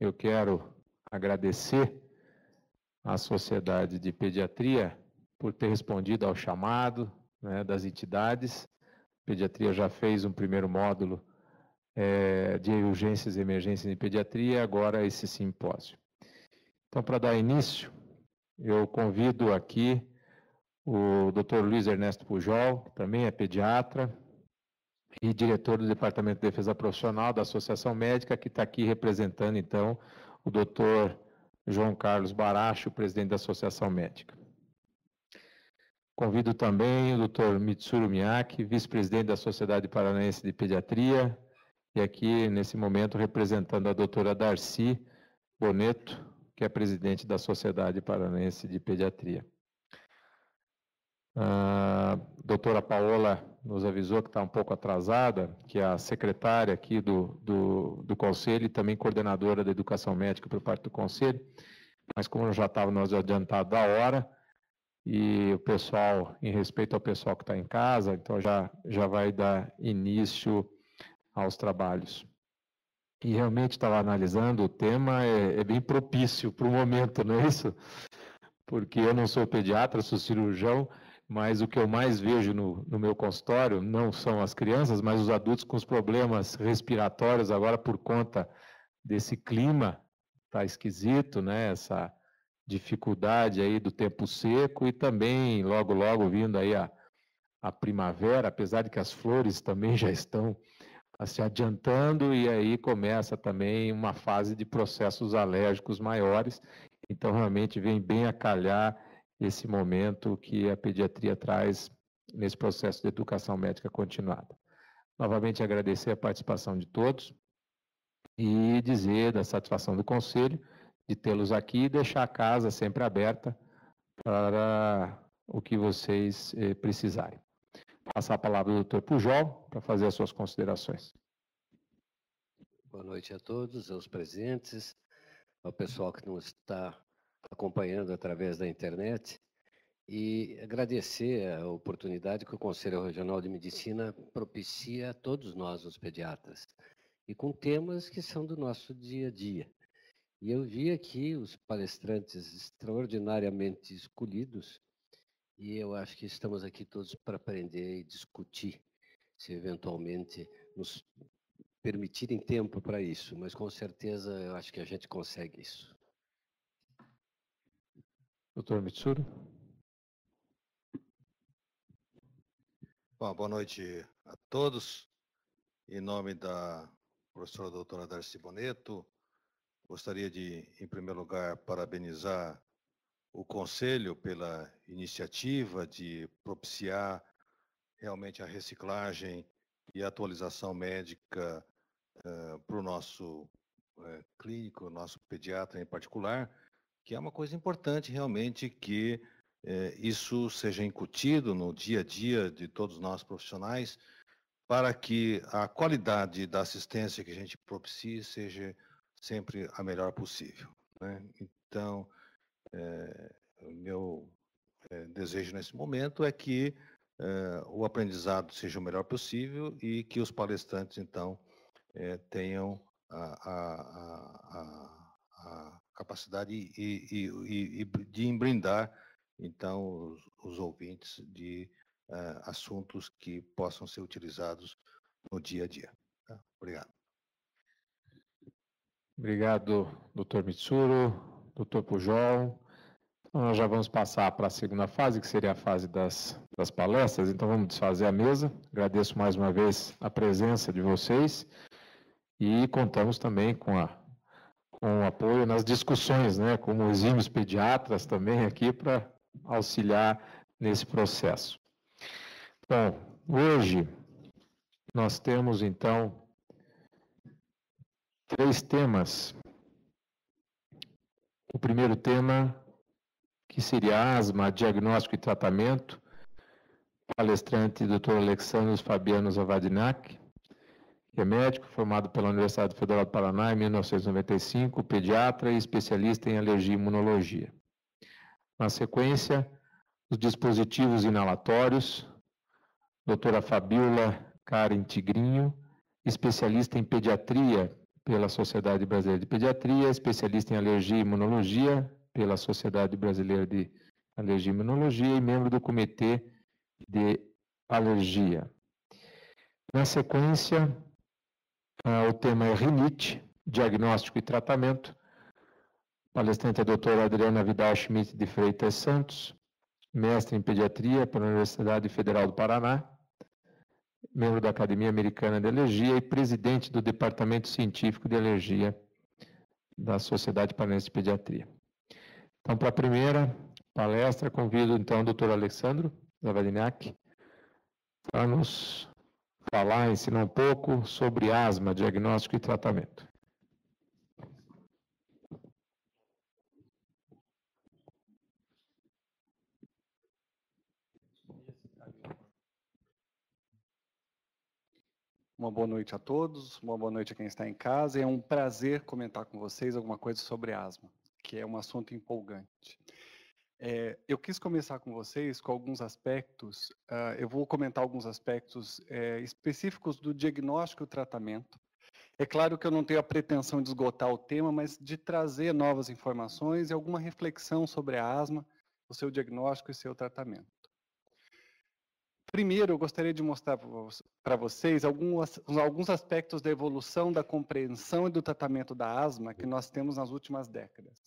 eu quero agradecer à Sociedade de Pediatria por ter respondido ao chamado né, das entidades. A pediatria já fez um primeiro módulo é, de urgências e emergências em pediatria, agora esse simpósio. Então, para dar início, eu convido aqui o Dr. Luiz Ernesto Pujol, que também é pediatra, e diretor do Departamento de Defesa Profissional da Associação Médica, que está aqui representando, então, o doutor João Carlos Baracho, presidente da Associação Médica. Convido também o doutor Mitsuru Miyake, vice-presidente da Sociedade Paranaense de Pediatria, e aqui, nesse momento, representando a doutora Darcy Boneto, que é presidente da Sociedade Paranaense de Pediatria. A ah, doutora Paola nos avisou que está um pouco atrasada, que é a secretária aqui do, do, do Conselho e também coordenadora da Educação Médica por parte do Conselho, mas como já estava nós adiantado da hora, e o pessoal, em respeito ao pessoal que está em casa, então já, já vai dar início aos trabalhos. E realmente estava analisando, o tema é, é bem propício para o momento, não é isso? Porque eu não sou pediatra, sou cirurgião, mas o que eu mais vejo no, no, meu consultório não são as crianças, mas os adultos com os problemas respiratórios agora por conta desse clima tá esquisito, né? Essa dificuldade aí do tempo seco e também logo logo vindo aí a, a primavera, apesar de que as flores também já estão ah, se adiantando e aí começa também uma fase de processos alérgicos maiores. Então realmente vem bem a calhar esse momento que a pediatria traz nesse processo de educação médica continuada. Novamente agradecer a participação de todos e dizer da satisfação do Conselho de tê-los aqui e deixar a casa sempre aberta para o que vocês eh, precisarem. Passar a palavra ao doutor Pujol para fazer as suas considerações. Boa noite a todos, aos presentes, ao pessoal que não está acompanhando através da internet e agradecer a oportunidade que o Conselho Regional de Medicina propicia a todos nós, os pediatras, e com temas que são do nosso dia a dia. E eu vi aqui os palestrantes extraordinariamente escolhidos, e eu acho que estamos aqui todos para aprender e discutir, se eventualmente nos permitirem tempo para isso, mas com certeza eu acho que a gente consegue isso. Doutor Mitsuru. Bom, boa noite a todos. Em nome da professora doutora Darcy Boneto, gostaria de, em primeiro lugar, parabenizar o Conselho pela iniciativa de propiciar realmente a reciclagem e a atualização médica uh, eh, para o nosso uh, clínico, nosso pediatra em particular, que é uma coisa importante realmente que é, isso seja incutido no dia a dia de todos nós profissionais, para que a qualidade da assistência que a gente propicie seja sempre a melhor possível. Né? Então, é, meu é, desejo nesse momento é que o aprendizado seja o melhor possível e que os palestrantes, então, tenham a, a, a, a capacidade e, e, e, de embrindar, então, os, os ouvintes de uh, assuntos que possam ser utilizados no dia a dia. Tá? Obrigado. Obrigado, doutor Mitsuro, doutor Pujol. Então, nós já vamos passar para a segunda fase, que seria a fase das, das palestras. Então, vamos desfazer a mesa. Agradeço mais uma vez a presença de vocês e contamos também com a com apoio nas discussões, né, como exímios pediatras também aqui para auxiliar nesse processo. Bom, hoje nós temos então três temas. O primeiro tema que seria asma, diagnóstico e tratamento, palestrante Dr. Alexandre Fabiano Zavadinac que é médico, formado pela Universidade Federal do Paraná em 1995, pediatra e especialista em alergia e imunologia. Na sequência, os dispositivos inalatórios, doutora Fabiola Karen Tigrinho, especialista em pediatria pela Sociedade Brasileira de Pediatria, especialista em alergia e imunologia pela Sociedade Brasileira de Alergia e Imunologia e membro do Comitê de Alergia. Na sequência, é, o tema é rinite, diagnóstico e tratamento. O palestrante é a doutora Adriana Vidal Schmidt de Freitas Santos, mestre em pediatria pela Universidade Federal do Paraná, membro da Academia Americana de Alergia e presidente do Departamento Científico de Alergia da Sociedade Paranaense de Pediatria. Então, para a primeira palestra, convido então o doutor Alexandro Zavadiniak para nos falar, ensinar um pouco sobre asma, diagnóstico e tratamento. Uma boa noite a todos, uma boa noite a quem está em casa. É um prazer comentar com vocês alguma coisa sobre asma, que é um assunto empolgante. É, eu quis começar com vocês com alguns aspectos, uh, eu vou comentar alguns aspectos é, específicos do diagnóstico e o tratamento. É claro que eu não tenho a pretensão de esgotar o tema, mas de trazer novas informações e alguma reflexão sobre a asma, o seu diagnóstico e seu tratamento. Primeiro, eu gostaria de mostrar para vocês alguns, alguns aspectos da evolução da compreensão e do tratamento da asma que uhum. nós temos nas últimas décadas.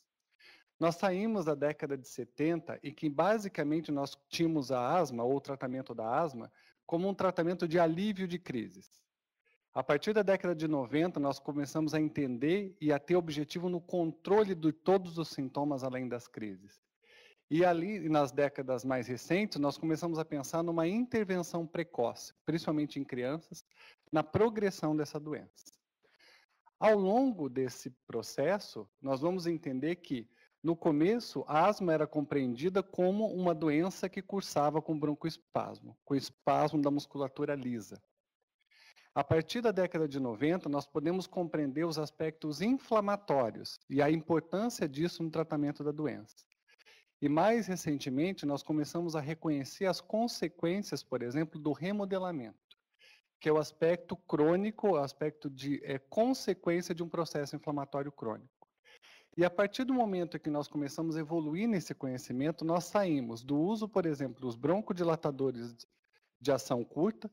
Nós saímos da década de 70 e que basicamente nós tínhamos a asma ou o tratamento da asma como um tratamento de alívio de crises. A partir da década de 90, nós começamos a entender e a ter objetivo no controle de todos os sintomas além das crises. E ali, nas décadas mais recentes, nós começamos a pensar numa intervenção precoce, principalmente em crianças, na progressão dessa doença. Ao longo desse processo, nós vamos entender que no começo, a asma era compreendida como uma doença que cursava com broncoespasmo, com espasmo da musculatura lisa. A partir da década de 90, nós podemos compreender os aspectos inflamatórios e a importância disso no tratamento da doença. E mais recentemente, nós começamos a reconhecer as consequências, por exemplo, do remodelamento, que é o aspecto crônico, o aspecto de é, consequência de um processo inflamatório crônico. E a partir do momento que nós começamos a evoluir nesse conhecimento, nós saímos do uso, por exemplo, dos broncodilatadores de ação curta,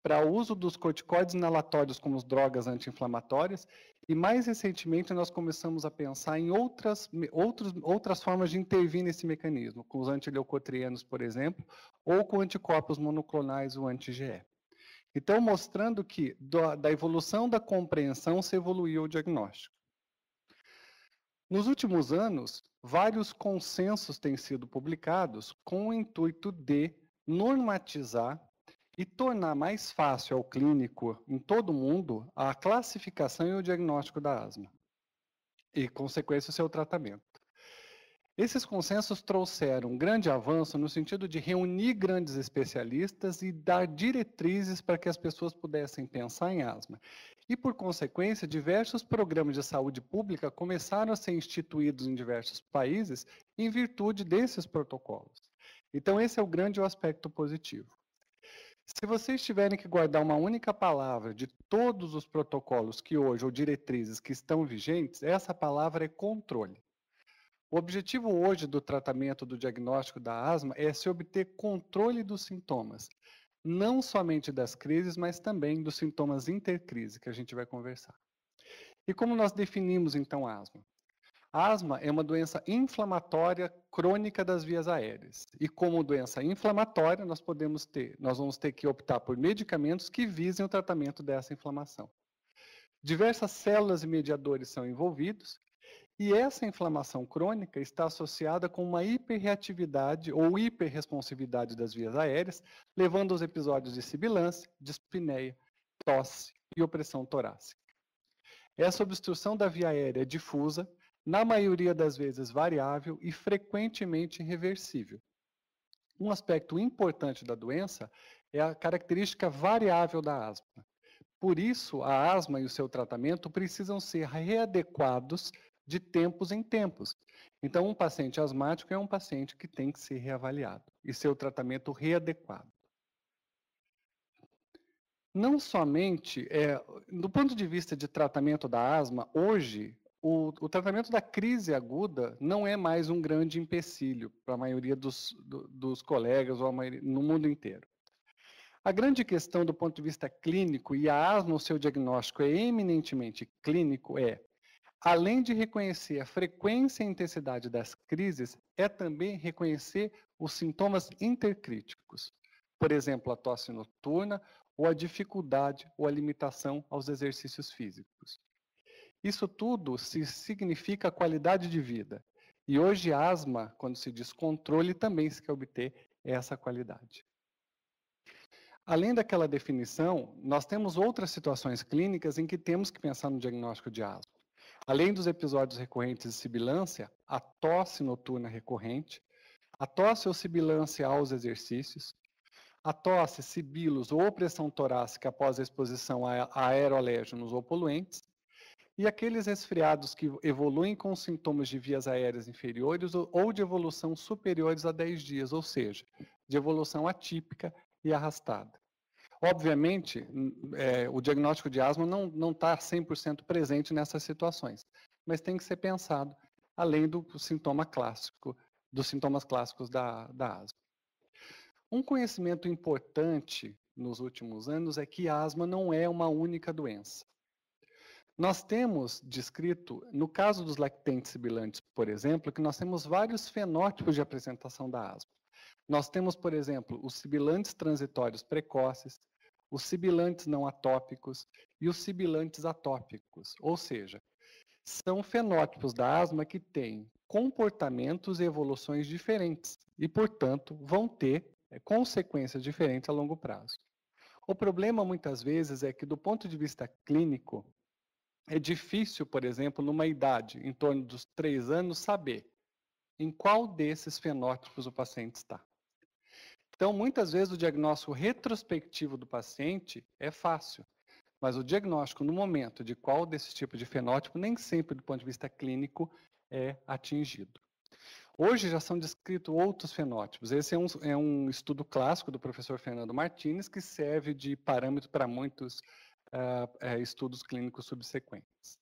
para o uso dos corticoides inalatórios como as drogas anti-inflamatórias, e mais recentemente nós começamos a pensar em outras, outros, outras formas de intervir nesse mecanismo, com os antileucotrienos, por exemplo, ou com anticorpos monoclonais, o anti-GE. Então, mostrando que da, da evolução da compreensão se evoluiu o diagnóstico. Nos últimos anos, vários consensos têm sido publicados com o intuito de normatizar e tornar mais fácil ao clínico em todo o mundo a classificação e o diagnóstico da asma e, consequência, o seu tratamento. Esses consensos trouxeram um grande avanço no sentido de reunir grandes especialistas e dar diretrizes para que as pessoas pudessem pensar em asma. E, por consequência, diversos programas de saúde pública começaram a ser instituídos em diversos países em virtude desses protocolos. Então, esse é o grande aspecto positivo. Se vocês tiverem que guardar uma única palavra de todos os protocolos que hoje, ou diretrizes que estão vigentes, essa palavra é controle. O objetivo hoje do tratamento do diagnóstico da asma é se obter controle dos sintomas não somente das crises, mas também dos sintomas intercrise que a gente vai conversar. E como nós definimos então asma? Asma é uma doença inflamatória crônica das vias aéreas. E como doença inflamatória, nós podemos ter, nós vamos ter que optar por medicamentos que visem o tratamento dessa inflamação. Diversas células e mediadores são envolvidos e essa inflamação crônica está associada com uma hiperreatividade ou hiperresponsividade das vias aéreas, levando aos episódios de sibilância, dispneia, tosse e opressão torácica. Essa obstrução da via aérea é difusa, na maioria das vezes variável e frequentemente irreversível. Um aspecto importante da doença é a característica variável da asma. Por isso, a asma e o seu tratamento precisam ser readequados de tempos em tempos. Então, um paciente asmático é um paciente que tem que ser reavaliado e seu tratamento readequado. Não somente, é, do ponto de vista de tratamento da asma, hoje, o, o, tratamento da crise aguda não é mais um grande empecilho para a maioria dos, do, dos colegas ou maioria, no mundo inteiro. A grande questão do ponto de vista clínico, e a asma, o seu diagnóstico é eminentemente clínico, é Além de reconhecer a frequência e intensidade das crises, é também reconhecer os sintomas intercríticos, por exemplo, a tosse noturna ou a dificuldade ou a limitação aos exercícios físicos. Isso tudo se significa qualidade de vida. E hoje, asma, quando se diz controle, também se quer obter essa qualidade. Além daquela definição, nós temos outras situações clínicas em que temos que pensar no diagnóstico de asma. Além dos episódios recorrentes de sibilância, a tosse noturna recorrente, a tosse ou sibilância aos exercícios, a tosse, sibilos ou pressão torácica após a exposição a aeroalérgenos ou poluentes, e aqueles resfriados que evoluem com sintomas de vias aéreas inferiores ou de evolução superiores a 10 dias, ou seja, de evolução atípica e arrastada. Obviamente, é, o diagnóstico de asma não está 100% presente nessas situações, mas tem que ser pensado, além do sintoma clássico, dos sintomas clássicos da, da asma. Um conhecimento importante nos últimos anos é que asma não é uma única doença. Nós temos descrito, no caso dos lactentes sibilantes, por exemplo, que nós temos vários fenótipos de apresentação da asma. Nós temos, por exemplo, os sibilantes transitórios precoces, os sibilantes não atópicos e os sibilantes atópicos, ou seja, são fenótipos da asma que têm comportamentos e evoluções diferentes e, portanto, vão ter é, consequências diferentes a longo prazo. O problema muitas vezes é que, do ponto de vista clínico, é difícil, por exemplo, numa idade em torno dos três anos, saber em qual desses fenótipos o paciente está. Então, muitas vezes o diagnóstico retrospectivo do paciente é fácil, mas o diagnóstico no momento de qual desses tipos de fenótipo nem sempre do ponto de vista clínico é atingido. Hoje já são descritos outros fenótipos. Esse é um, é um estudo clássico do professor Fernando Martins que serve de parâmetro para muitos uh, estudos clínicos subsequentes.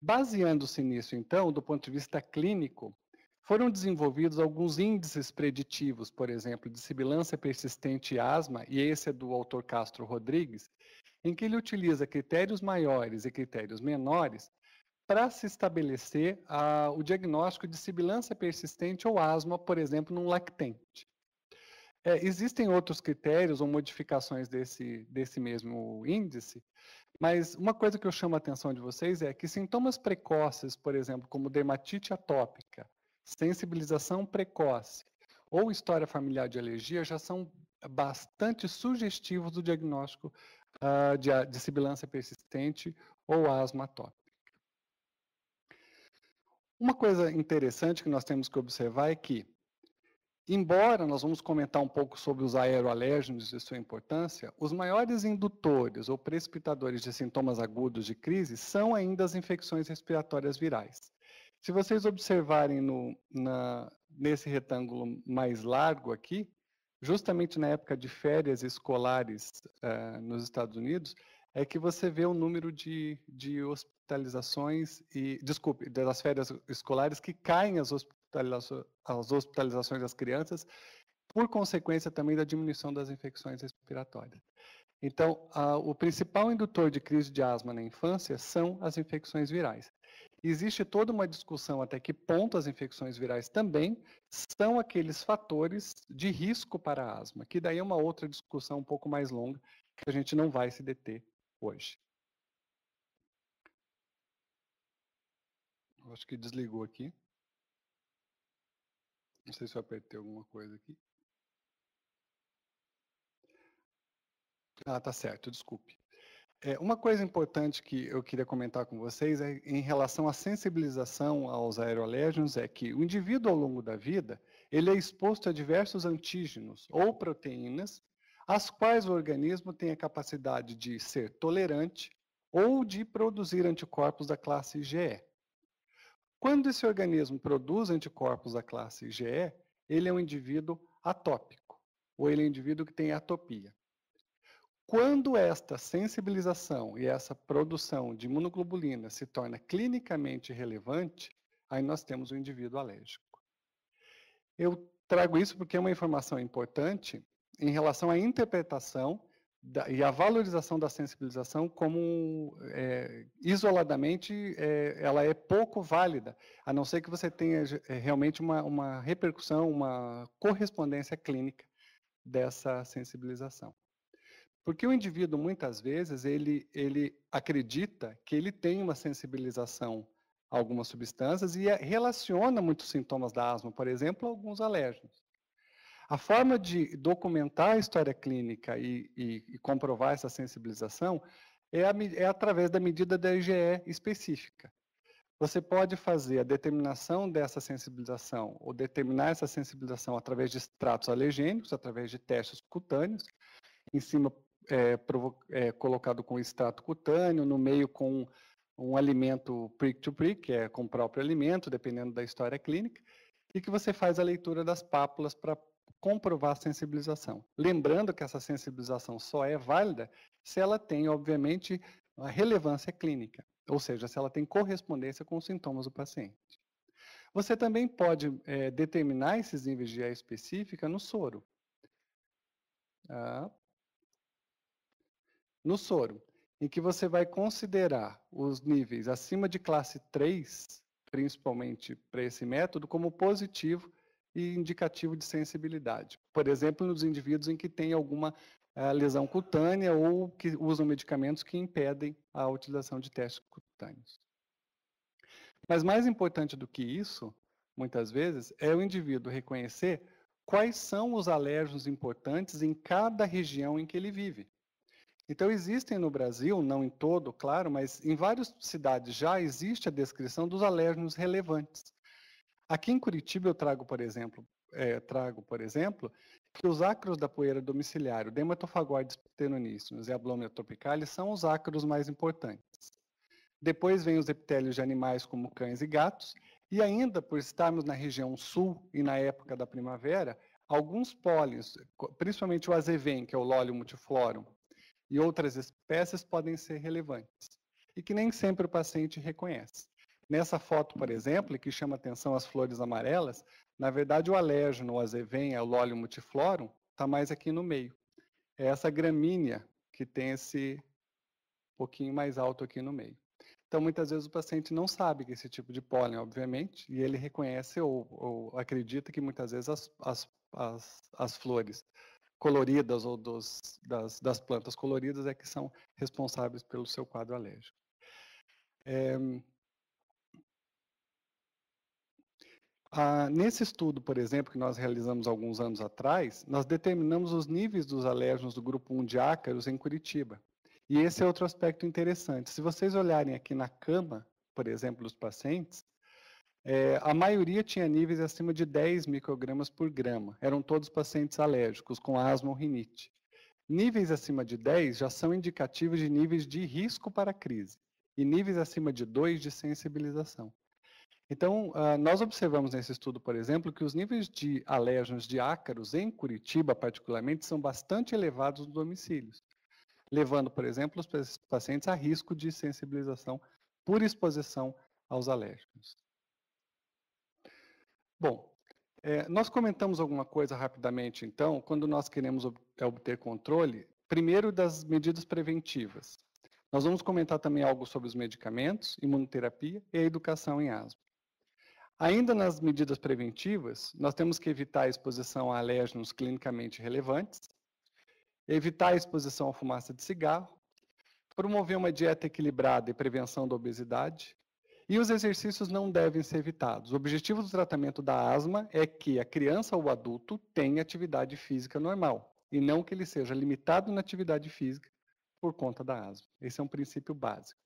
Baseando-se nisso, então, do ponto de vista clínico, foram desenvolvidos alguns índices preditivos, por exemplo, de sibilância persistente e asma, e esse é do autor Castro Rodrigues, em que ele utiliza critérios maiores e critérios menores para se estabelecer o diagnóstico de sibilância persistente ou asma, por exemplo, num lactente. É, existem outros critérios ou modificações desse, desse mesmo índice, mas uma coisa que eu chamo a atenção de vocês é que sintomas precoces, por exemplo, como dermatite atópica, sensibilização precoce ou história familiar de alergia já são bastante sugestivos do diagnóstico uh, de, de sibilância persistente ou asma atópica. Uma coisa interessante que nós temos que observar é que, embora nós vamos comentar um pouco sobre os aeroalérgenos e sua importância, os maiores indutores ou precipitadores de sintomas agudos de crise são ainda as infecções respiratórias virais. Se vocês observarem no, na, nesse retângulo mais largo aqui, justamente na época de férias escolares uh, nos Estados Unidos, é que você vê o número de, de hospitalizações e, desculpe, das férias escolares que caem as, hospitalizações, as hospitalizações das crianças, por consequência também da diminuição das infecções respiratórias. Então, a, o principal indutor de crise de asma na infância são as infecções virais existe toda uma discussão até que ponto as infecções virais também são aqueles fatores de risco para a asma, que daí é uma outra discussão um pouco mais longa, que a gente não vai se deter hoje. Acho que desligou aqui. Não sei se eu apertei alguma coisa aqui. Ah, tá certo, desculpe. É, uma coisa importante que eu queria comentar com vocês é em relação à sensibilização aos aerolégios é que o indivíduo ao longo da vida ele é exposto a diversos antígenos ou proteínas, às quais o organismo tem a capacidade de ser tolerante ou de produzir anticorpos da classe IgE. Quando esse organismo produz anticorpos da classe IgE, ele é um indivíduo atópico, ou ele é um indivíduo que tem atopia. Quando esta sensibilização e essa produção de imunoglobulina se torna clinicamente relevante, aí nós temos o um indivíduo alérgico. Eu trago isso porque é uma informação importante em relação à interpretação da, e à valorização da sensibilização como é, isoladamente é, ela é pouco válida, a não ser que você tenha é, realmente uma, uma repercussão, uma correspondência clínica dessa sensibilização. Porque o indivíduo, muitas vezes, ele, ele acredita que ele tem uma sensibilização a algumas substâncias e eh, relaciona muitos sintomas da asma, por exemplo, a alguns alérgenos. A forma de documentar a história clínica e, e, e comprovar essa sensibilização é, a, é através da medida da IgE específica. Você pode fazer a determinação dessa sensibilização ou determinar essa sensibilização através de extratos alergênicos, através de testes cutâneos, em cima é, é, colocado com extrato cutâneo, no meio com um alimento prick-to-prick, que é com o próprio alimento, dependendo da história clínica, e que você faz a leitura das pápulas para comprovar a sensibilização. Lembrando que essa sensibilização só é válida se ela tem, obviamente, uma relevância clínica, ou seja, se ela tem correspondência com os sintomas do paciente. Você também pode é, determinar esses níveis de específica no soro. Ah, no soro, em que você vai considerar os níveis acima de classe 3, principalmente para esse método, como positivo e indicativo de sensibilidade. Por exemplo, nos indivíduos em que tem alguma eh, lesão cutânea ou que usam medicamentos que impedem a utilização de testes cutâneos. Mas mais importante do que isso, muitas vezes, é o indivíduo reconhecer quais são os alérgenos importantes em cada região em que ele vive. Então, existem no Brasil, não em todo, claro, mas em várias cidades já existe a descrição dos alérgenos relevantes. Aqui em Curitiba eu trago, por exemplo, é, trago, por exemplo, que os ácaros da poeira domiciliário, Dermatophagoides pteroníceos e Ablomia tropicalis são os ácaros mais importantes. Depois vem os epitélios de animais como cães e gatos, e ainda por estarmos na região sul e na época da primavera, alguns pólens, principalmente o azevém, que é o Lolium multiflorum, e outras espécies podem ser relevantes, e que nem sempre o paciente reconhece. Nessa foto, por exemplo, que chama atenção as flores amarelas, na verdade o alérgeno, o azevenha, o óleo multiflorum, está mais aqui no meio. É essa gramínea que tem esse pouquinho mais alto aqui no meio. Então, muitas vezes o paciente não sabe que esse tipo de pólen, obviamente, e ele reconhece ou, ou acredita que muitas vezes as, as, as, as flores coloridas ou dos, das, das plantas coloridas é que são responsáveis pelo seu quadro alérgico. É, nesse estudo, por exemplo, que nós realizamos alguns anos atrás, nós determinamos os níveis dos alérgenos do grupo 1 de ácaros em Curitiba. E esse é outro aspecto interessante. Se vocês olharem aqui na cama, por exemplo, dos pacientes, é, a maioria tinha níveis acima de 10 microgramas por grama. Eram todos pacientes alérgicos com asma ou rinite. Níveis acima de 10 já são indicativos de níveis de risco para a crise e níveis acima de 2 de sensibilização. Então, ah, nós observamos nesse estudo, por exemplo, que os níveis de alérgenos de ácaros em Curitiba, particularmente, são bastante elevados nos domicílios, levando, por exemplo, os pacientes a risco de sensibilização por exposição aos alérgenos. Bom, é, nós comentamos alguma coisa rapidamente, então, quando nós queremos ob é, obter controle, primeiro das medidas preventivas. Nós vamos comentar também algo sobre os medicamentos, imunoterapia e a educação em asma. Ainda nas medidas preventivas, nós temos que evitar a exposição a alérgenos clinicamente relevantes, evitar a exposição à fumaça de cigarro, promover uma dieta equilibrada e prevenção da obesidade, e os exercícios não devem ser evitados. O objetivo do tratamento da asma é que a criança ou adulto tenha atividade física normal e não que ele seja limitado na atividade física por conta da asma. Esse é um princípio básico.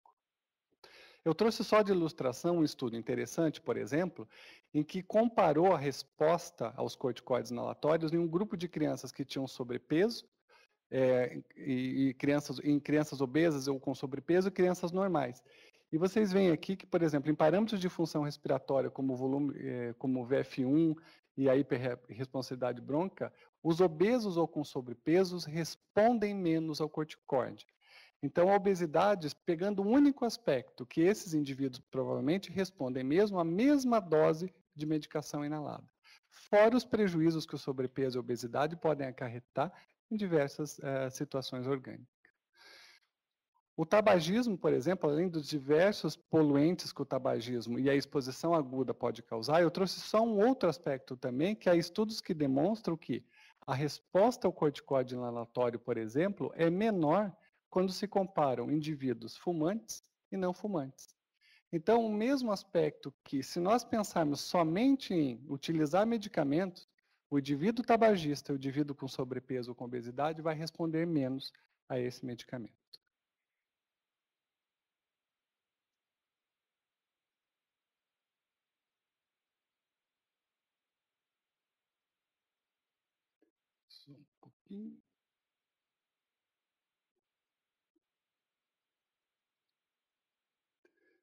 Eu trouxe só de ilustração um estudo interessante, por exemplo, em que comparou a resposta aos corticoides inalatórios em um grupo de crianças que tinham sobrepeso, é, e, e, crianças, em crianças obesas ou com sobrepeso e crianças normais. E vocês veem aqui que, por exemplo, em parâmetros de função respiratória, como volume, eh, como VF1 e a hiperresponsabilidade bronca, os obesos ou com sobrepesos respondem menos ao corticoide. Então, a obesidade, pegando um único aspecto, que esses indivíduos provavelmente respondem mesmo à mesma dose de medicação inalada. Fora os prejuízos que o sobrepeso e a obesidade podem acarretar em diversas eh, situações orgânicas. O tabagismo, por exemplo, além dos diversos poluentes que o tabagismo e a exposição aguda pode causar, eu trouxe só um outro aspecto também, que há estudos que demonstram que a resposta ao corticóide inalatório, por exemplo, é menor quando se comparam indivíduos fumantes e não fumantes. Então, o mesmo aspecto que, se nós pensarmos somente em utilizar medicamentos, o indivíduo tabagista, o indivíduo com sobrepeso ou com obesidade, vai responder menos a esse medicamento.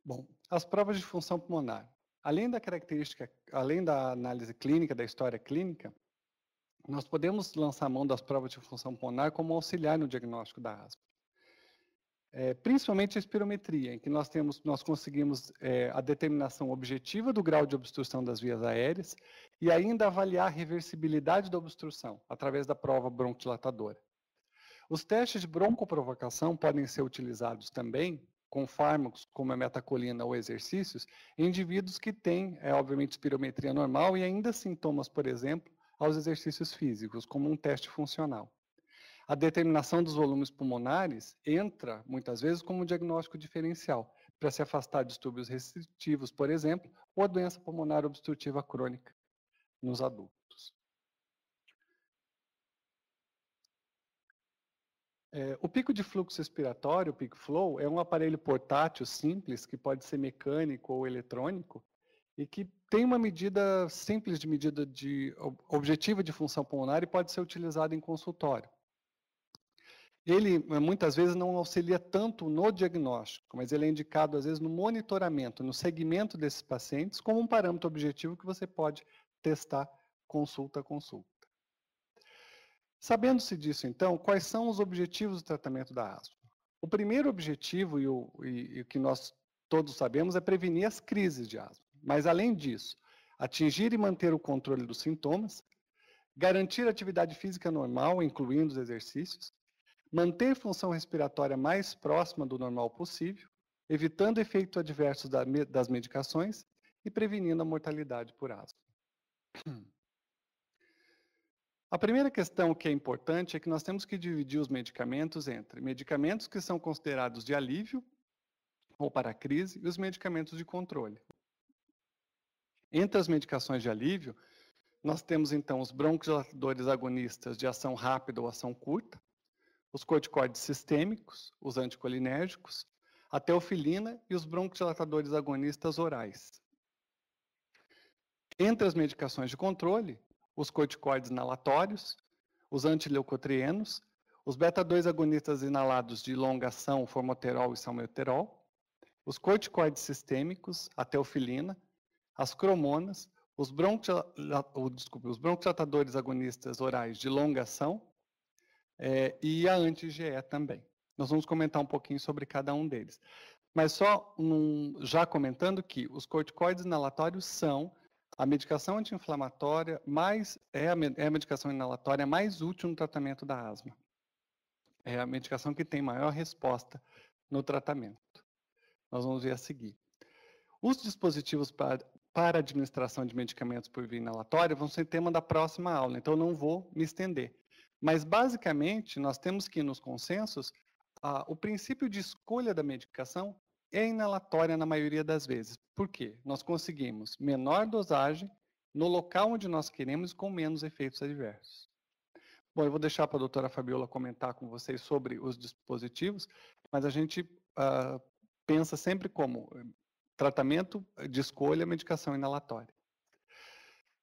Bom, as provas de função pulmonar. Além da característica, além da análise clínica, da história clínica, nós podemos lançar mão das provas de função pulmonar como auxiliar no diagnóstico da asma é, principalmente a espirometria, em que nós, temos, nós conseguimos é, a determinação objetiva do grau de obstrução das vias aéreas e ainda avaliar a reversibilidade da obstrução através da prova bronquilatadora. Os testes de broncoprovocação podem ser utilizados também com fármacos como a metacolina ou exercícios em indivíduos que têm, é, obviamente, espirometria normal e ainda sintomas, por exemplo, aos exercícios físicos, como um teste funcional. A determinação dos volumes pulmonares entra, muitas vezes, como diagnóstico diferencial, para se afastar de distúrbios restritivos, por exemplo, ou a doença pulmonar obstrutiva crônica nos adultos. É, o pico de fluxo respiratório, o Pico Flow, é um aparelho portátil simples, que pode ser mecânico ou eletrônico, e que tem uma medida simples de medida de objetiva de função pulmonar e pode ser utilizado em consultório. Ele eh, muitas vezes não auxilia tanto no diagnóstico, mas ele é indicado às vezes no monitoramento, no segmento desses pacientes, como um parâmetro objetivo que você pode testar consulta a consulta. Sabendo-se disso, então, quais são os objetivos do tratamento da asma? O primeiro objetivo, e o, e, e o que nós todos sabemos, é prevenir as crises de asma. Mas, além disso, atingir e manter o controle dos sintomas, garantir atividade física normal, incluindo os exercícios, manter função respiratória mais próxima do normal possível, evitando efeitos adversos das medicações e prevenindo a mortalidade por asma. A primeira questão que é importante é que nós temos que dividir os medicamentos entre medicamentos que são considerados de alívio ou para a crise e os medicamentos de controle. Entre as medicações de alívio, nós temos então os broncodilatadores agonistas de ação rápida ou ação curta, os corticoides sistêmicos, os anticolinérgicos, a teofilina e os broncodilatadores agonistas orais. Entre as medicações de controle, os corticoides inalatórios, os antileucotrienos, os beta-2 agonistas inalados de longa ação, formoterol e salmeterol, os corticoides sistêmicos, a teofilina, as cromonas, os, broncodil... os broncodilatadores agonistas orais de longa ação, é, e a anti ge também. Nós vamos comentar um pouquinho sobre cada um deles. Mas só um, já comentando que os corticoides inalatórios são a medicação anti-inflamatória mais é a, é a medicação inalatória mais útil no tratamento da asma. É a medicação que tem maior resposta no tratamento. Nós vamos ver a seguir. Os dispositivos para, para administração de medicamentos por via inalatória vão ser tema da próxima aula, então não vou me estender. Mas, basicamente, nós temos que, nos consensos, ah, o princípio de escolha da medicação é inalatória na maioria das vezes. Por quê? Nós conseguimos menor dosagem no local onde nós queremos com menos efeitos adversos. Bom, eu vou deixar para a doutora Fabiola comentar com vocês sobre os dispositivos, mas a gente ah, pensa sempre como eh, tratamento de escolha, medicação inalatória.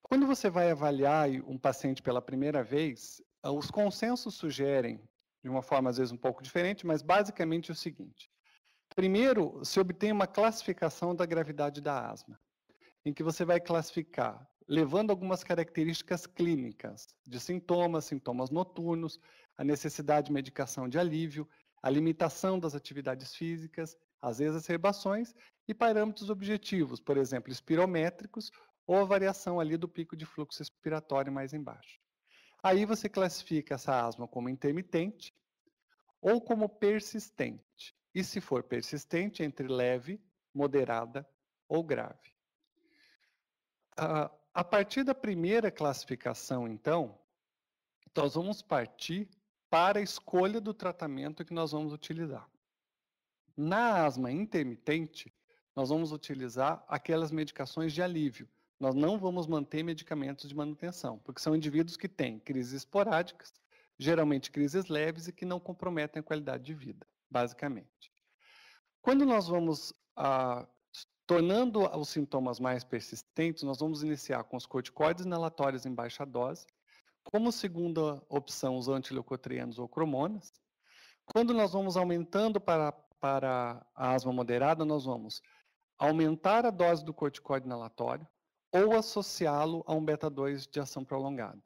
Quando você vai avaliar um paciente pela primeira vez, ah, os consensos sugerem, de uma forma às vezes um pouco diferente, mas basicamente é o seguinte: primeiro, se obtém uma classificação da gravidade da asma, em que você vai classificar levando algumas características clínicas de sintomas, sintomas noturnos, a necessidade de medicação de alívio, a limitação das atividades físicas, as exacerbações e parâmetros objetivos, por exemplo, espirométricos ou a variação ali do pico de fluxo expiratório mais embaixo. Aí você classifica essa asma como intermitente ou como persistente. E se for persistente, entre leve, moderada ou grave. Ah, a partir da primeira classificação, então, nós vamos partir para a escolha do tratamento que nós vamos utilizar. Na asma intermitente, nós vamos utilizar aquelas medicações de alívio, nós não vamos manter medicamentos de manutenção, porque são indivíduos que têm crises esporádicas, geralmente crises leves e que não comprometem a qualidade de vida, basicamente. Quando nós vamos ah, tornando os sintomas mais persistentes, nós vamos iniciar com os corticoides inalatórios em baixa dose, como segunda opção os antileucotrienos ou cromonas. Quando nós vamos aumentando para, para a asma moderada, nós vamos aumentar a dose do corticoide inalatório, ou associá-lo a um beta 2 de ação prolongada.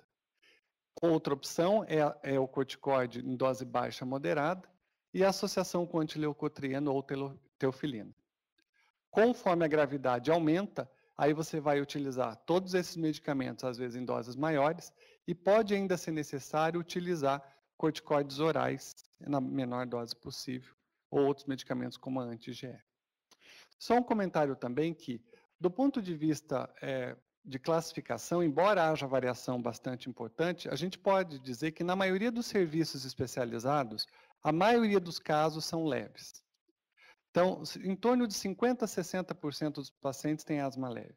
Outra opção é, é, o corticoide em dose baixa moderada e a associação com antileucotrieno ou teofilina. Conforme a gravidade aumenta, aí você vai utilizar todos esses medicamentos, às vezes em doses maiores, e pode ainda ser necessário utilizar corticoides orais na menor dose possível, ou outros medicamentos como a anti-GE. Só um comentário também que do ponto de vista é, de classificação, embora haja variação bastante importante, a gente pode dizer que na maioria dos serviços especializados, a maioria dos casos são leves. Então, em torno de 50% a 60% dos pacientes têm asma leve.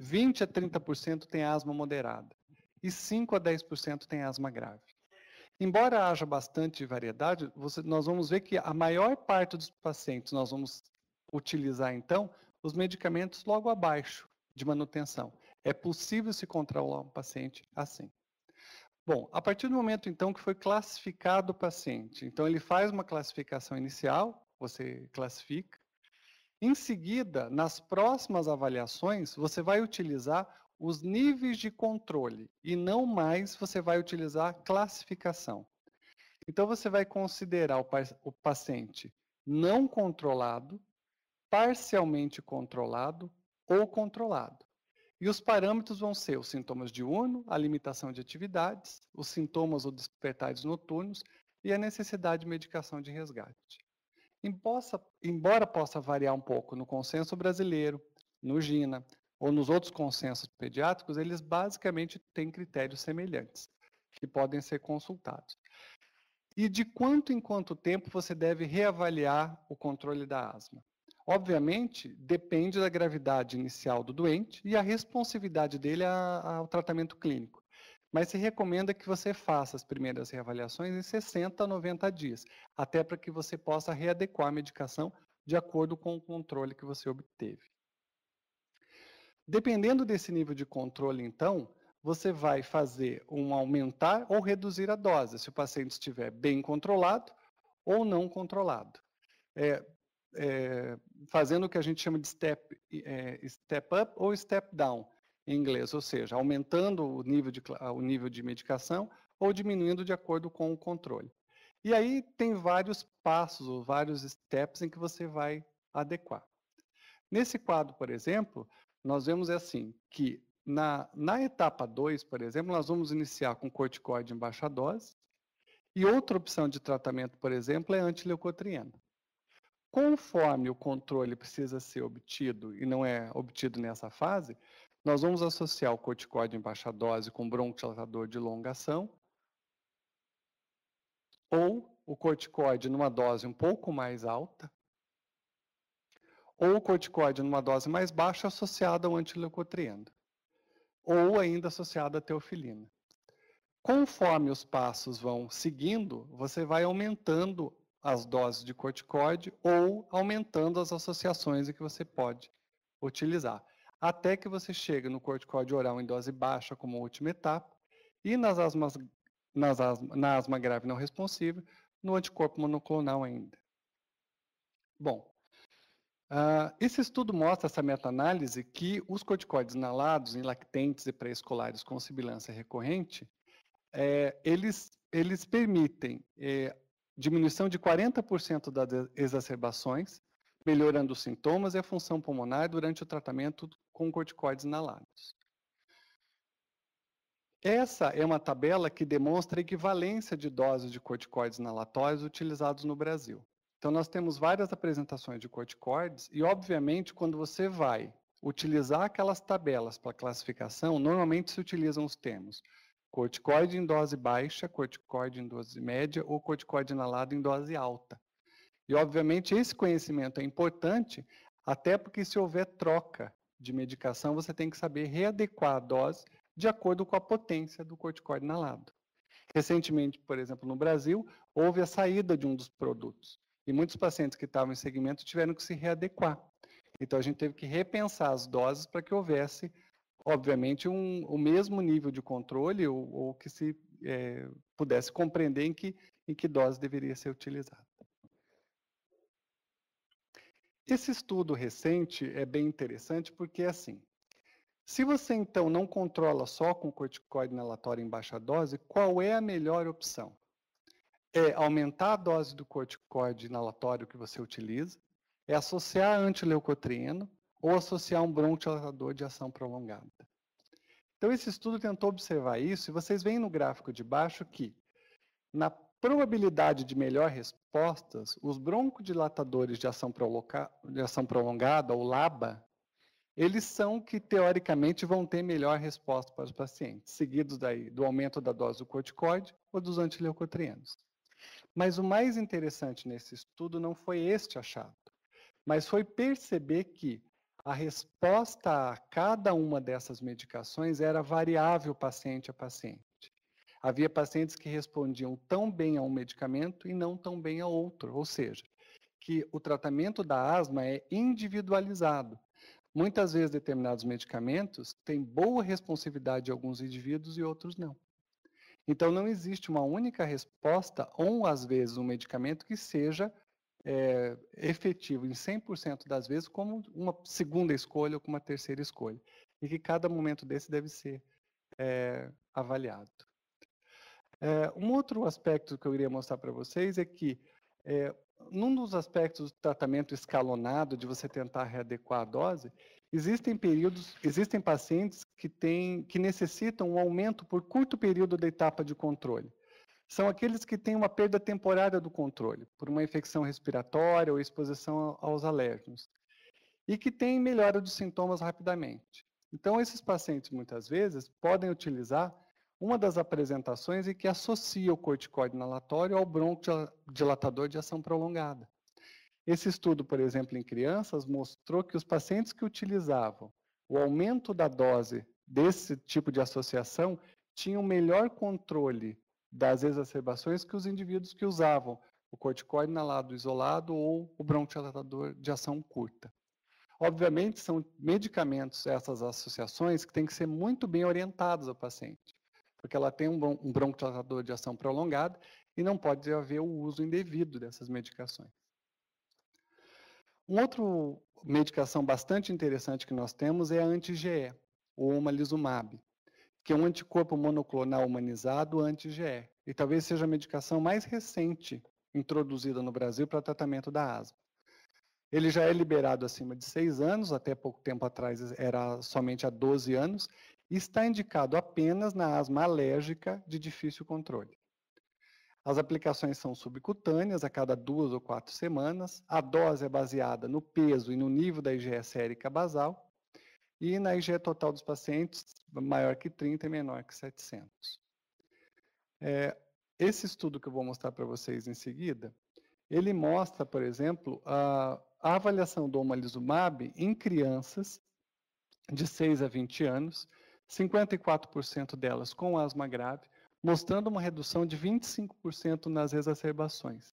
20% a 30% têm asma moderada. E 5% a 10% têm asma grave. Embora haja bastante variedade, você, nós vamos ver que a maior parte dos pacientes nós vamos utilizar, então, os medicamentos logo abaixo de manutenção. É possível se controlar um paciente assim. Bom, a partir do momento então que foi classificado o paciente, então ele faz uma classificação inicial, você classifica. Em seguida, nas próximas avaliações, você vai utilizar os níveis de controle e não mais você vai utilizar classificação. Então você vai considerar o paciente não controlado, parcialmente controlado ou controlado. E os parâmetros vão ser os sintomas de uno, a limitação de atividades, os sintomas ou despertares noturnos e a necessidade de medicação de resgate. embora possa variar um pouco no consenso brasileiro, no GINA ou nos outros consensos pediátricos, eles basicamente têm critérios semelhantes que podem ser consultados. E de quanto em quanto tempo você deve reavaliar o controle da asma? Obviamente, depende da gravidade inicial do doente e a responsividade dele ao tratamento clínico. Mas se recomenda que você faça as primeiras reavaliações em 60 a 90 dias, até para que você possa readequar a medicação de acordo com o controle que você obteve. Dependendo desse nível de controle, então, você vai fazer um aumentar ou reduzir a dose, se o paciente estiver bem controlado ou não controlado. É, é, fazendo o que a gente chama de step, é, step up ou step down em inglês, ou seja, aumentando o nível, de, o nível de medicação ou diminuindo de acordo com o controle. E aí tem vários passos ou vários steps em que você vai adequar. Nesse quadro, por exemplo, nós vemos assim que na, na etapa 2, por exemplo, nós vamos iniciar com corticoide em baixa dose, e outra opção de tratamento, por exemplo, é antileucotriena. Conforme o controle precisa ser obtido e não é obtido nessa fase, nós vamos associar o corticóide em baixa dose com broncodilatador de longa ação ou o corticóide numa dose um pouco mais alta ou o corticóide numa dose mais baixa associada ao antileucotrieno ou ainda associada à teofilina. Conforme os passos vão seguindo, você vai aumentando as doses de corticoide ou aumentando as associações que você pode utilizar. Até que você chegue no corticoide oral em dose baixa como última etapa e nas asmas, nas asma, na asma grave não responsiva, no anticorpo monoclonal ainda. Bom, Uh, esse estudo mostra, essa meta-análise, que os corticoides inalados em lactentes e pré-escolares com sibilância recorrente, é, eles, eles permitem é, diminuição de 40% das exacerbações, melhorando os sintomas e a função pulmonar durante o tratamento com corticoides inalados. Essa é uma tabela que demonstra a equivalência de doses de corticoides inalatórios utilizados no Brasil. Então, nós temos várias apresentações de corticoides e, obviamente, quando você vai utilizar aquelas tabelas para classificação, normalmente se utilizam os termos corticoide em dose baixa, corticoide em dose média ou corticoide inalado em dose alta. E, obviamente, esse conhecimento é importante, até porque se houver troca de medicação, você tem que saber readequar a dose de acordo com a potência do corticoide inalado. Recentemente, por exemplo, no Brasil, houve a saída de um dos produtos. E muitos pacientes que estavam em segmento tiveram que se readequar. Então, a gente teve que repensar as doses para que houvesse obviamente, um, o mesmo nível de controle ou, ou que se é, pudesse compreender em que, em que dose deveria ser utilizada. Esse estudo recente é bem interessante porque é assim, se você então não controla só com corticoide inalatório em baixa dose, qual é a melhor opção? É aumentar a dose do corticoide inalatório que você utiliza, é associar antileucotrieno, ou associar um broncodilatador de ação prolongada. Então, esse estudo tentou observar isso, e vocês veem no gráfico de baixo que, na probabilidade de melhor respostas, os broncodilatadores de ação, de ação prolongada, ou LABA, eles são que, teoricamente, vão ter melhor resposta para os pacientes, seguidos daí do aumento da dose do corticoide ou dos antileucotrienos. Mas o mais interessante nesse estudo não foi este achado, mas foi perceber que a resposta a cada uma dessas medicações era variável paciente a paciente. Havia pacientes que respondiam tão bem a um medicamento e não tão bem a outro, ou seja, que o tratamento da asma é individualizado. Muitas vezes determinados medicamentos têm boa responsividade de alguns indivíduos e outros não. Então não existe uma única resposta ou às vezes um medicamento que seja é, efetivo em 100% das vezes como uma segunda escolha ou como uma terceira escolha. E que cada momento desse deve ser é, avaliado. É, um outro aspecto que eu iria mostrar para vocês é que é, num dos aspectos do tratamento escalonado, de você tentar readequar a dose, existem períodos, existem pacientes que, têm, que necessitam um aumento por curto período da etapa de controle são aqueles que têm uma perda temporária do controle por uma infecção respiratória ou exposição aos alérgenos e que têm melhora dos sintomas rapidamente. Então, esses pacientes muitas vezes podem utilizar uma das apresentações em que associa o corticoide inalatório ao broncodilatador de ação prolongada. Esse estudo, por exemplo, em crianças, mostrou que os pacientes que utilizavam o aumento da dose desse tipo de associação tinham melhor controle das exacerbações que os indivíduos que usavam o corticoide inalado isolado ou o bronquidilatador de ação curta. Obviamente, são medicamentos, essas associações, que têm que ser muito bem orientados ao paciente, porque ela tem um, bron de ação prolongada e não pode haver o uso indevido dessas medicações. Uma outra medicação bastante interessante que nós temos é a anti-GE, ou omalizumab que é um anticorpo monoclonal humanizado anti-GE, e talvez seja a medicação mais recente introduzida no Brasil para tratamento da asma. Ele já é liberado acima de seis anos, até pouco tempo atrás era somente há 12 anos, e está indicado apenas na asma alérgica de difícil controle. As aplicações são subcutâneas a cada duas ou quatro semanas. A dose é baseada no peso e no nível da IgE sérica basal. E na IG total dos pacientes, maior que 30 e menor que 700. É, esse estudo que eu vou mostrar para vocês em seguida, ele mostra, por exemplo, a, a avaliação do omalizumab em crianças de 6 a 20 anos, 54% delas com asma grave, mostrando uma redução de 25% nas exacerbações.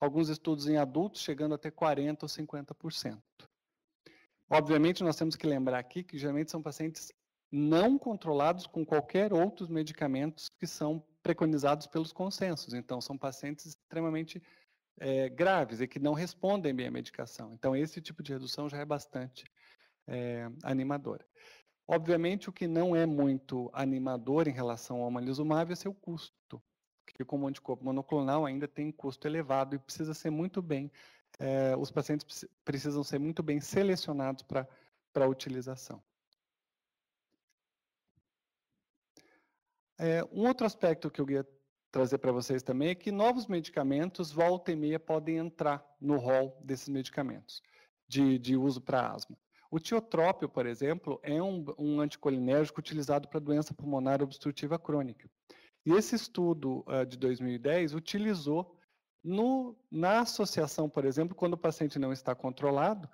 Alguns estudos em adultos chegando até 40% ou 50%. Obviamente, nós temos que lembrar aqui que geralmente são pacientes não controlados com qualquer outros medicamentos que são preconizados pelos consensos. Então, são pacientes extremamente é, graves e que não respondem bem à medicação. Então, esse tipo de redução já é bastante é, animadora. Obviamente, o que não é muito animador em relação ao omalizumab é seu custo, porque como anticorpo monoclonal ainda tem custo elevado e precisa ser muito bem é, os pacientes precisam ser muito bem selecionados para a utilização. É, um outro aspecto que eu queria trazer para vocês também é que novos medicamentos, volta e meia, podem entrar no rol desses medicamentos de, de uso para asma. O tiotrópio, por exemplo, é um, um anticolinérgico utilizado para doença pulmonar obstrutiva crônica. E esse estudo uh, de 2010 utilizou no, na associação, por exemplo, quando o paciente não está controlado,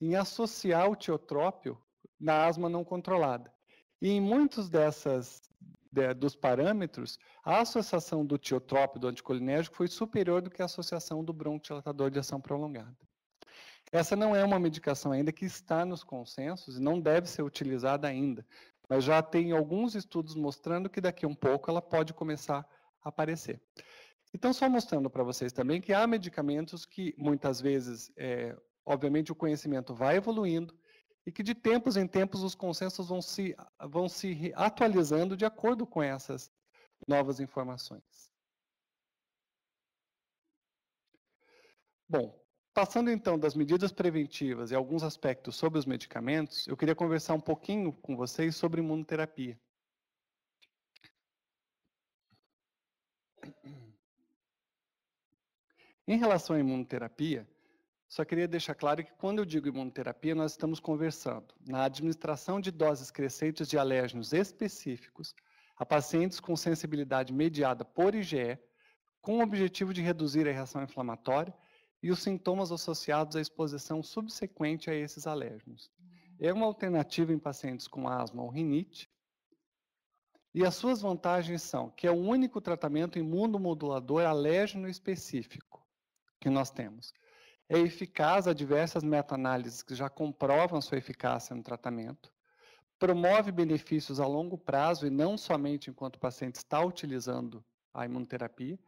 em associar o tiotrópio na asma não controlada. E em muitos dessas de, dos parâmetros, a associação do tiotrópio do anticolinérgico foi superior do que a associação do broncodilatador de ação prolongada. Essa não é uma medicação ainda que está nos consensos e não deve ser utilizada ainda, mas já tem alguns estudos mostrando que daqui a um pouco ela pode começar a aparecer. Então, só mostrando para vocês também que há medicamentos que muitas vezes, é, obviamente, o conhecimento vai evoluindo e que de tempos em tempos os consensos vão se, vão se atualizando de acordo com essas novas informações. Bom, passando então das medidas preventivas e alguns aspectos sobre os medicamentos, eu queria conversar um pouquinho com vocês sobre imunoterapia. Em relação à imunoterapia, só queria deixar claro que quando eu digo imunoterapia, nós estamos conversando na administração de doses crescentes de alérgenos específicos a pacientes com sensibilidade mediada por IgE, com o objetivo de reduzir a reação inflamatória e os sintomas associados à exposição subsequente a esses alérgenos. Uhum. É uma alternativa em pacientes com asma ou rinite. E as suas vantagens são que é o único tratamento imunomodulador alérgeno específico que nós temos. É eficaz a diversas meta-análises que já comprovam sua eficácia no tratamento, promove benefícios a longo prazo e não somente enquanto o paciente está utilizando a imunoterapia,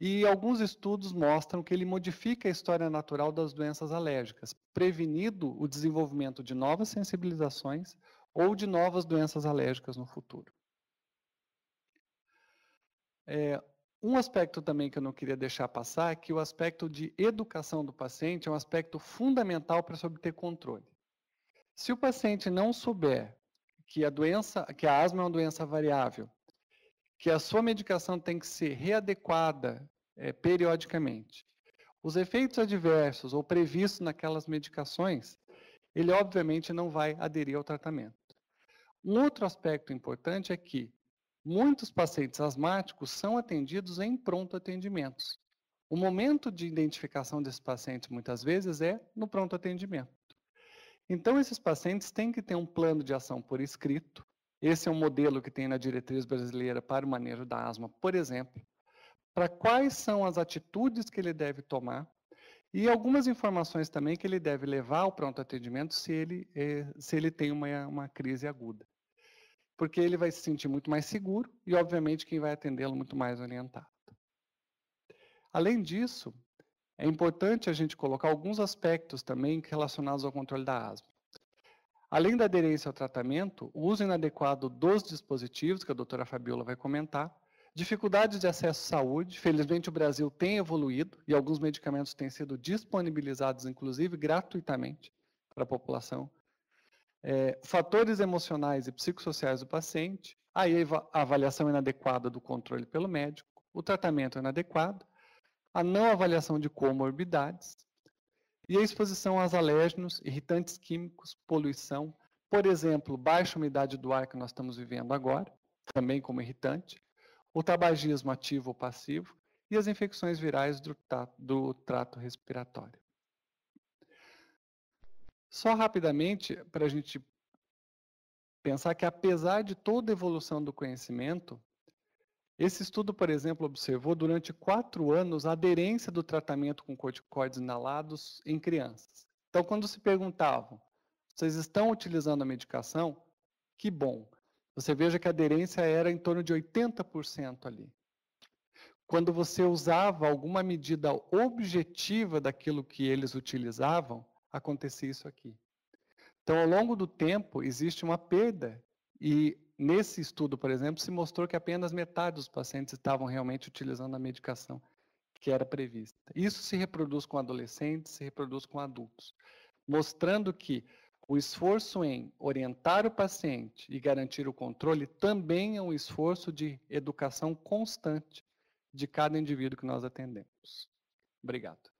e alguns estudos mostram que ele modifica a história natural das doenças alérgicas, prevenindo o desenvolvimento de novas sensibilizações ou de novas doenças alérgicas no futuro. É, um aspecto também que eu não queria deixar passar é que o aspecto de educação do paciente é um aspecto fundamental para se obter controle. Se o paciente não souber que a doença, que a asma é uma doença variável, que a sua medicação tem que ser readequada é, periodicamente, os efeitos adversos ou previstos naquelas medicações, ele obviamente não vai aderir ao tratamento. Um outro aspecto importante é que Muitos pacientes asmáticos são atendidos em pronto atendimentos. O momento de identificação desses pacientes, muitas vezes, é no pronto atendimento. Então, esses pacientes têm que ter um plano de ação por escrito. Esse é um modelo que tem na diretriz brasileira para o manejo da asma, por exemplo, para quais são as atitudes que ele deve tomar e algumas informações também que ele deve levar ao pronto atendimento se ele, eh, se ele tem uma, uma crise aguda porque ele vai se sentir muito mais seguro e, obviamente, quem vai atendê-lo muito mais orientado. Além disso, é importante a gente colocar alguns aspectos também relacionados ao controle da asma. Além da aderência ao tratamento, o uso inadequado dos dispositivos, que a doutora Fabiola vai comentar, dificuldades de acesso à saúde, felizmente o Brasil tem evoluído e alguns medicamentos têm sido disponibilizados, inclusive gratuitamente, para a população é, fatores emocionais e psicossociais do paciente, aí a avaliação inadequada do controle pelo médico, o tratamento inadequado, a não avaliação de comorbidades e a exposição aos alérgenos, irritantes químicos, poluição, por exemplo, baixa umidade do ar que nós estamos vivendo agora, também como irritante, o tabagismo ativo ou passivo e as infecções virais do, do trato respiratório. Só rapidamente, para a gente pensar que, apesar de toda evolução do conhecimento, esse estudo, por exemplo, observou durante quatro anos a aderência do tratamento com corticoides inalados em crianças. Então, quando se perguntavam, vocês estão utilizando a medicação? Que bom. Você veja que a aderência era em torno de 80% ali. Quando você usava alguma medida objetiva daquilo que eles utilizavam, acontecer isso aqui. Então, ao longo do tempo, existe uma perda. E nesse estudo, por exemplo, se mostrou que apenas metade dos pacientes estavam realmente utilizando a medicação que era prevista. Isso se reproduz com adolescentes, se reproduz com adultos, mostrando que o esforço em orientar o paciente e garantir o controle também é um esforço de educação constante de cada indivíduo que nós atendemos. Obrigado.